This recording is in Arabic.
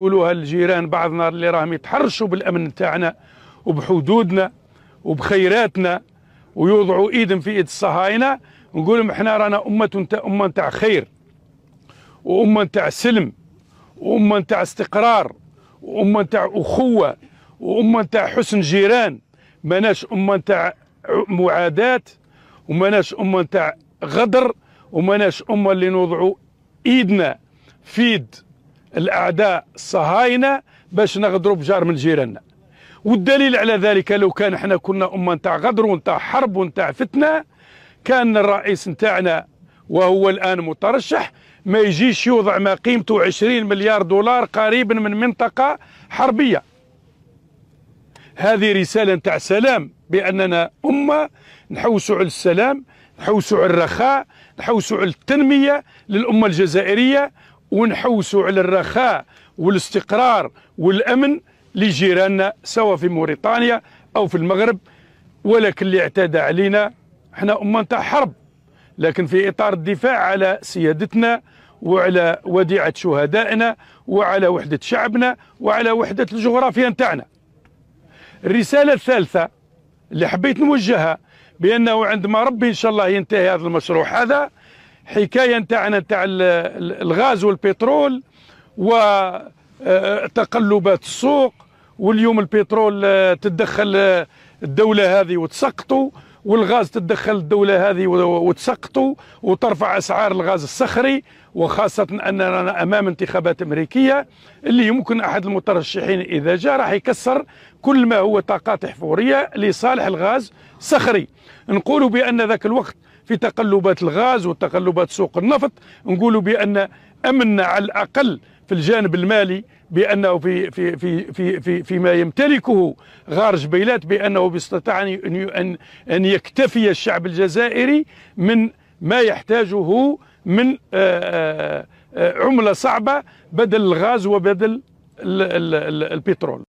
يقولوها الجيران بعضنا اللي راهم يتحرشوا بالامن تاعنا وبحدودنا وبخيراتنا ويوضعوا ايدهم في ايد الصهاينه نقول لهم احنا رانا امه انت امه نتاع خير وامه نتاع سلم وامه نتاع استقرار وامه نتاع اخوه وامه نتاع حسن جيران ماناش امه نتاع معاداه وماناش امه نتاع غدر وماناش امه اللي نوضعوا ايدنا في يد الاعداء الصهاينه باش نغدروا بجار من جيراننا والدليل على ذلك لو كان احنا كنا امه نتاع غدر ونتاع حرب ونتاع فتنه كان الرئيس نتاعنا وهو الان مترشح ما يجيش يوضع ما قيمته 20 مليار دولار قريبا من منطقه حربيه هذه رساله نتاع سلام باننا امه نحوسوا على السلام نحوسوا على الرخاء نحوسوا على التنميه للامه الجزائريه ونحوسوا على الرخاء والاستقرار والأمن لجيراننا سواء في موريتانيا أو في المغرب ولكن اللي اعتدى علينا احنا أمة تاع حرب لكن في إطار الدفاع على سيادتنا وعلى وديعة شهدائنا وعلى وحدة شعبنا وعلى وحدة الجغرافيا نتاعنا الرسالة الثالثة اللي حبيت نوجهها بأنه عندما ربي إن شاء الله ينتهي هذا المشروع هذا حكايه نتاعنا نتاع الغاز والبترول وتقلبات آه، السوق واليوم البترول آه، تدخل آه، الدوله هذه وتسقطه والغاز تتدخل الدولة هذه وتسقطه وترفع أسعار الغاز الصخري وخاصة أننا أمام انتخابات أمريكية اللي يمكن أحد المترشحين إذا جاء راح يكسر كل ما هو طاقات احفورية لصالح الغاز الصخري نقول بأن ذاك الوقت في تقلبات الغاز وتقلبات سوق النفط نقول بأن أمننا على الأقل في الجانب المالي بانه في في في في في فيما يمتلكه غار جبيلات بانه باستطاع ان ان يكتفي الشعب الجزائري من ما يحتاجه من آه، آه، آه، عمله صعبه بدل الغاز وبدل البترول